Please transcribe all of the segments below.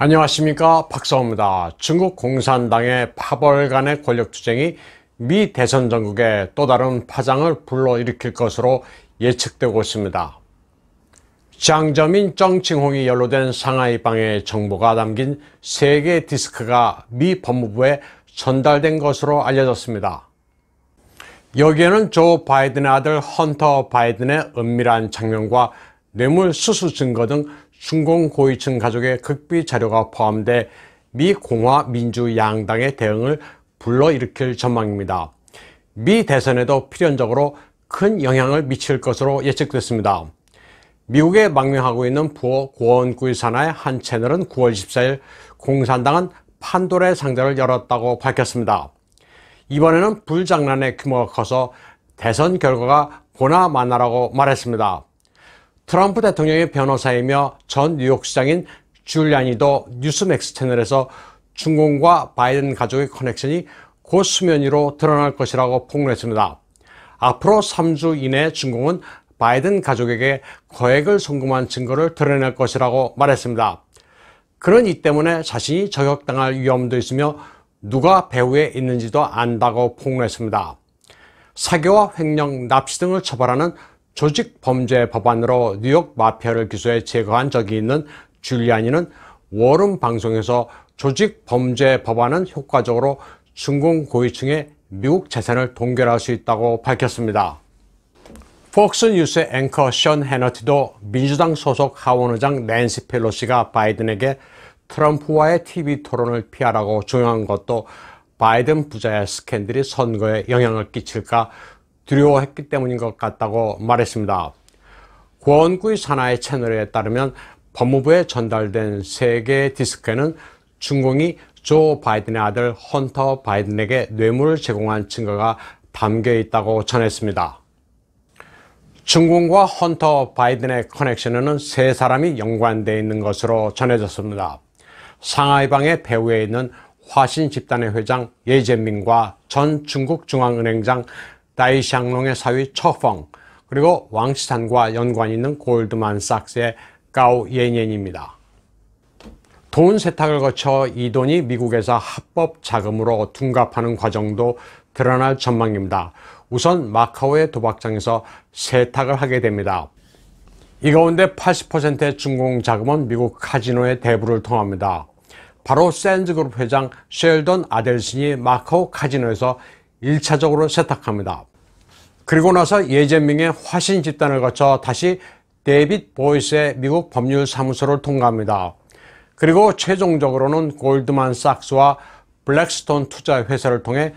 안녕하십니까 박사호입니다. 중국 공산당의 파벌 간의 권력투쟁이 미 대선 전국에 또 다른 파장을 불러일으킬 것으로 예측되고 있습니다. 장점인 정칭홍이 연루된 상하이방의 정보가 담긴 3개 디스크가 미 법무부에 전달된 것으로 알려졌습니다. 여기에는 조 바이든의 아들 헌터 바이든의 은밀한 장면과 뇌물 수수 증거 등 중공 고위층 가족의 극비 자료가 포함돼 미 공화 민주 양당의 대응을 불러일으킬 전망입니다. 미 대선에도 필연적으로 큰 영향을 미칠 것으로 예측됐습니다. 미국에 망명하고 있는 부호 고원구이 산하의 한 채널은 9월 14일 공산당은 판도의 상자를 열었다고 밝혔습니다. 이번에는 불장난의 규모가 커서 대선 결과가 보나 마나라고 말했습니다. 트럼프 대통령의 변호사이며 전 뉴욕시장인 줄리안이도 뉴스맥스 채널에서 중공과 바이든 가족의 커넥션이 곧 수면 위로 드러날 것이라고 폭로했습니다. 앞으로 3주 이내 중공은 바이든 가족에게 거액을 송금한 증거를 드러낼 것이라고 말했습니다. 그는 이 때문에 자신이 저격당할 위험도 있으며 누가 배후에 있는지도 안다고 폭로했습니다. 사교와 횡령, 납치 등을 처벌하는 조직 범죄 법안으로 뉴욕 마피아를 기소해 제거한 적이 있는 줄리아니는 워른 방송에서 조직 범죄 법안은 효과적으로 중공 고위층의 미국 재산을 동결할 수 있다고 밝혔습니다. 폭스 뉴스의 앵커 션헤너티도 민주당 소속 하원의장 낸시 펠로시가 바이든에게 트럼프와의 TV 토론을 피하라고 조용한 것도 바이든 부자의 스캔들이 선거에 영향을 끼칠까 두려워했기 때문인 것 같다고 말했습니다. 권구의 산하의 채널에 따르면 법무부에 전달된 세개 디스크에는 중공이 조 바이든의 아들 헌터 바이든에게 뇌물을 제공한 증거가 담겨 있다고 전했습니다. 중공과 헌터 바이든의 커넥션에는 세 사람이 연관되어 있는 것으로 전해졌습니다. 상하이방의 배후에 있는 화신 집단의 회장 예재민과 전 중국 중앙은행장 다이샹롱의 사위 처펑, 그리고 왕시산과 연관 이 있는 골드만삭스의 가오 예년입니다. 돈 세탁을 거쳐 이 돈이 미국에서 합법 자금으로 둔갑하는 과정도 드러날 전망입니다. 우선 마카오의 도박장에서 세탁을 하게 됩니다. 이 가운데 80%의 중공 자금은 미국 카지노의 대부를 통합니다. 바로 샌즈그룹 회장 셸던 아델슨이 마카오 카지노에서 1차적으로 세탁합니다. 그리고 나서 예제민의 화신 집단을 거쳐 다시 데빗 보이스의 미국 법률 사무소를 통과합니다. 그리고 최종적으로는 골드만 삭스와 블랙스톤 투자 회사를 통해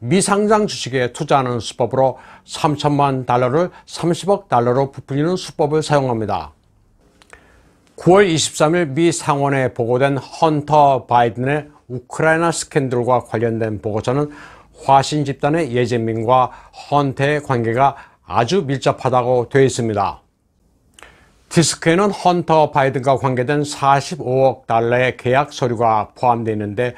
미상장 주식에 투자하는 수법으로 3천만 달러를 30억 달러로 부풀리는 수법을 사용합니다. 9월 23일 미 상원에 보고된 헌터 바이든의 우크라이나 스캔들과 관련된 보고서는 화신 집단의 예제민과 헌태의 관계가 아주 밀접하다고 되어 있습니다. 디스크에는 헌터 바이든과 관계된 45억 달러의 계약 서류가 포함되어 있는데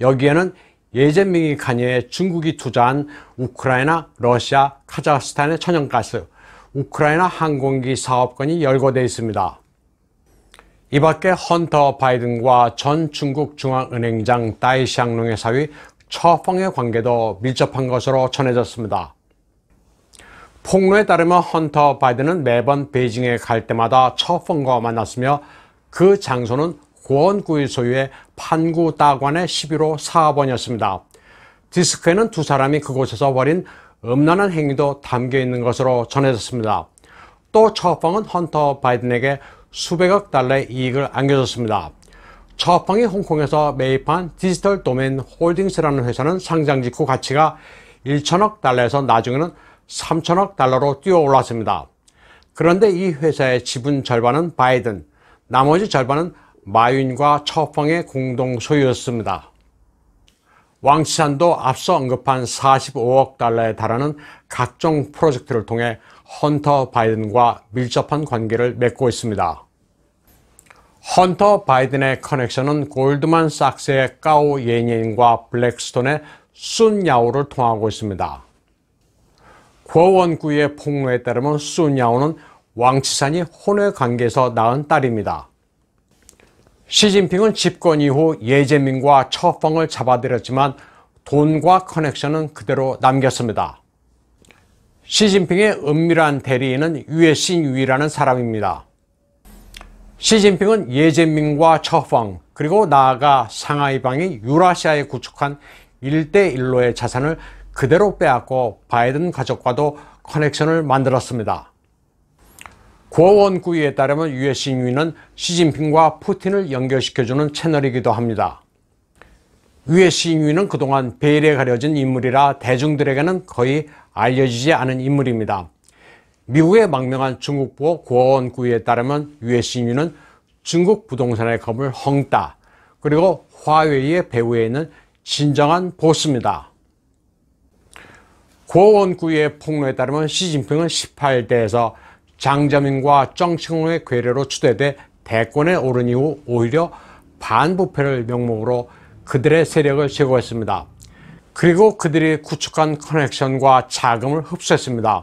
여기에는 예제민이 관여해 중국이 투자한 우크라이나, 러시아, 카자흐스탄의 천연가스, 우크라이나 항공기 사업권이 열거되어 있습니다. 이 밖에 헌터 바이든과 전 중국 중앙은행장 다이샹롱의 사위 처펑의 관계도 밀접한 것으로 전해졌습니다. 폭로에 따르면 헌터 바이든은 매번 베이징에 갈 때마다 처펑과 만났으며 그 장소는 고원구의 소유의 판구 따관의 11호 4번이었습니다. 디스크에는 두 사람이 그곳에서 벌인 음란한 행위도 담겨 있는 것으로 전해졌습니다. 또 처펑은 헌터 바이든에게 수백억 달러의 이익을 안겨줬습니다. 차팡이 홍콩에서 매입한 디지털 도메인 홀딩스라는 회사는 상장 직후 가치가 1천억 달러에서 나중에는 3천억 달러로 뛰어 올랐습니다. 그런데 이 회사의 지분 절반은 바이든, 나머지 절반은 마윈과 차팡의 공동 소유였습니다. 왕치산도 앞서 언급한 45억 달러에 달하는 각종 프로젝트를 통해 헌터 바이든과 밀접한 관계를 맺고 있습니다. 헌터 바이든의 커넥션은 골드만삭스의 까오 예니인과 블랙스톤의 순야오를 통하고 있습니다. 고원구의 폭로에 따르면 순야오는 왕치산이 혼외 관계에서 낳은 딸입니다. 시진핑은 집권 이후 예재민과 처펑을 잡아들였지만 돈과 커넥션은 그대로 남겼습니다. 시진핑의 은밀한 대리인은 유해신 위라는 사람입니다. 시진핑은 예제민과 처황 그리고 나아가 상하이방이 유라시아에 구축한 1대1로의 자산을 그대로 빼앗고 바이든 가족과도 커넥션을 만들었습니다. 고원구위에 따르면 유해싱위는 시진핑과 푸틴을 연결시켜주는 채널이기도 합니다. 유해싱위는 그동안 베일에 가려진 인물이라 대중들에게는 거의 알려지지 않은 인물입니다. 미국의 망명한 중국부 고원구에 따르면 유해신유는 중국 부동산의 검을 헝따 그리고 화웨이의 배후에 있는 진정한 보스입니다. 고원구의 폭로에 따르면 시진핑은 18대에서 장자민과 정칭호의 괴뢰로 추대돼 대권에 오른 이후 오히려 반부패를 명목으로 그들의 세력을 제거했습니다. 그리고 그들이 구축한 커넥션과 자금을 흡수했습니다.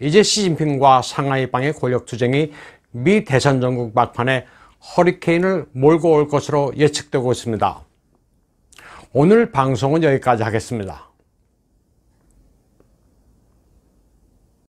이제 시진핑과 상하이방의 권력투쟁이 미 대선 전국 막판에 허리케인을 몰고 올 것으로 예측되고 있습니다. 오늘 방송은 여기까지 하겠습니다.